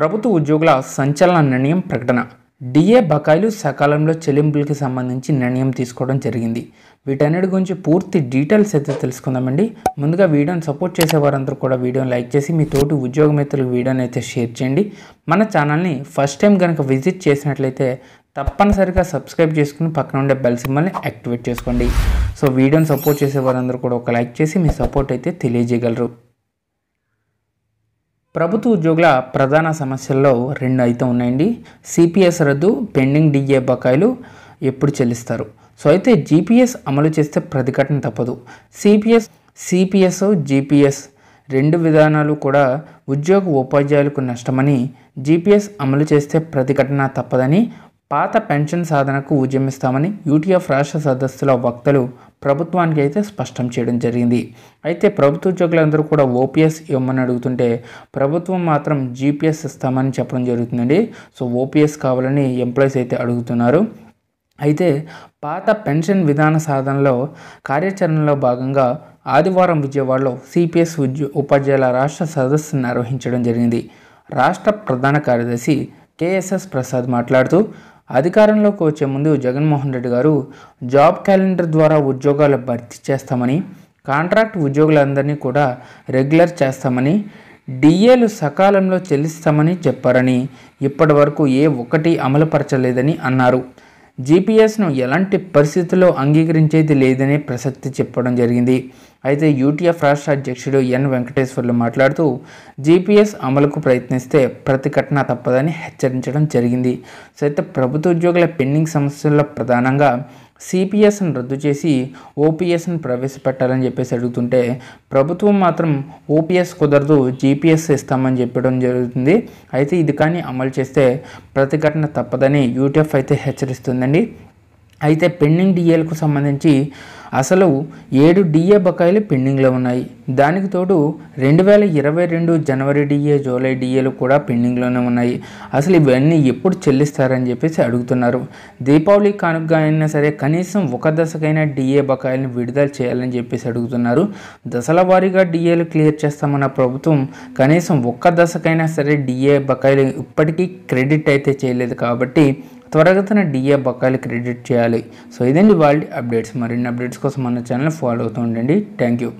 ప్రభుత్వ ఉద్యోగుల సంచలన నిర్ణయం ప్రకటన డిఏ బకాయిలు సకాలంలో చెల్లింపులకి సంబంధించి నిర్ణయం తీసుకోవడం జరిగింది వీటన్నిటి గురించి పూర్తి డీటెయిల్స్ అయితే తెలుసుకుందామండి ముందుగా వీడియోని సపోర్ట్ చేసే వారందరూ కూడా వీడియోని లైక్ చేసి మీ తోటి ఉద్యోగ మిత్రులకు వీడియోని అయితే షేర్ చేయండి మన ఛానల్ని ఫస్ట్ టైం కనుక విజిట్ చేసినట్లయితే తప్పనిసరిగా సబ్స్క్రైబ్ చేసుకుని పక్కన ఉండే బెల్ సింబల్ని యాక్టివేట్ చేసుకోండి సో వీడియోని సపోర్ట్ చేసే వారందరూ కూడా ఒక లైక్ చేసి మీ సపోర్ట్ అయితే తెలియజేయగలరు ప్రభుత్వ ఉద్యోగుల ప్రధాన సమస్యల్లో రెండు అయితే ఉన్నాయండి సిపిఎస్ రద్దు పెండింగ్ డిఏ బకాయిలు ఎప్పుడు చెల్లిస్తారు సో అయితే జీపీఎస్ అమలు చేస్తే ప్రతిఘటన తప్పదు సిపిఎస్ సిపిఎస్ జీపీఎస్ రెండు విధానాలు కూడా ఉద్యోగ ఉపాధ్యాయులకు నష్టమని జీపీఎస్ అమలు చేస్తే ప్రతిఘటన తప్పదని పాత పెన్షన్ సాధనకు ఉద్యమిస్తామని యూటీఎఫ్ రాష్ట్ర సదస్సులో వక్తలు ప్రభుత్వానికి అయితే స్పష్టం చేయడం జరిగింది అయితే ప్రభుత్వ ఉద్యోగులందరూ కూడా ఓపీఎస్ ఇవ్వమని అడుగుతుంటే ప్రభుత్వం మాత్రం జీపీఎస్ ఇస్తామని చెప్పడం జరుగుతుందండి సో ఓపీఎస్ కావాలని ఎంప్లాయీస్ అయితే అడుగుతున్నారు అయితే పాత పెన్షన్ విధాన సాధనలో కార్యాచరణలో భాగంగా ఆదివారం విజయవాడలో సిపిఎస్ ఉద్యో ఉపాధ్యాయుల రాష్ట్ర సదస్సు నిర్వహించడం జరిగింది రాష్ట్ర ప్రధాన కార్యదర్శి కేఎస్ఎస్ ప్రసాద్ మాట్లాడుతూ అధికారంలోకి వచ్చే ముందు జగన్మోహన్ రెడ్డి గారు జాబ్ క్యాలెండర్ ద్వారా ఉద్యోగాలు భర్తీ చేస్తామని కాంట్రాక్ట్ ఉద్యోగులందరినీ కూడా రెగ్యులర్ చేస్తామని డిఏలు సకాలంలో చెల్లిస్తామని చెప్పారని ఇప్పటి వరకు ఏ ఒక్కటి అమలుపరచలేదని అన్నారు జీపీఎస్ను ఎలాంటి పరిస్థితుల్లో అంగీకరించేది లేదని ప్రసక్తి చెప్పడం జరిగింది అయితే యూటీఎఫ్ రాష్ట్ర అధ్యక్షుడు ఎన్ వెంకటేశ్వర్లు మాట్లాడుతూ జీపీఎస్ అమలుకు ప్రయత్నిస్తే ప్రతిఘటన తప్పదని హెచ్చరించడం జరిగింది సో అయితే ప్రభుత్వ ఉద్యోగుల పెండింగ్ సమస్యల్లో ప్రధానంగా సిపిఎస్ను రద్దు చేసి ఓపీఎస్ను ప్రవేశపెట్టాలని చెప్పేసి అడుగుతుంటే ప్రభుత్వం మాత్రం ఓపీఎస్ కుదరదు జీపీఎస్ ఇస్తామని చెప్పడం జరుగుతుంది అయితే ఇది కానీ అమలు చేస్తే ప్రతిఘటన తప్పదని యూటీఎఫ్ అయితే హెచ్చరిస్తుందండి అయితే పెండింగ్ డిఏలకు సంబంధించి అసలు ఏడు డిఏ బకాయిలు పెండింగ్లో ఉన్నాయి దానికి తోడు రెండు వేల ఇరవై రెండు జనవరి డిఏ జూలై డిఏలు కూడా పెండింగ్లోనే ఉన్నాయి అసలు ఇవన్నీ ఎప్పుడు చెల్లిస్తారని చెప్పేసి అడుగుతున్నారు దీపావళి కానుక అయినా సరే కనీసం ఒక దశకైనా డిఏ బకాయిలను విడుదల చేయాలని చెప్పేసి అడుగుతున్నారు దశల వారీగా డిఏలు క్లియర్ చేస్తామన్న ప్రభుత్వం కనీసం ఒక్క దశకైనా సరే డిఏ బకాయిలు ఇప్పటికీ క్రెడిట్ అయితే చేయలేదు కాబట్టి త్వరగతన డిఏ బకాయిలు క్రెడిట్ చేయాలి సో ఇదండి వాళ్ళ అప్డేట్స్ మరిన్ని అప్డేట్స్ కోసం మన ఛానల్ ఫాలో అవుతూ ఉండండి థ్యాంక్ యూ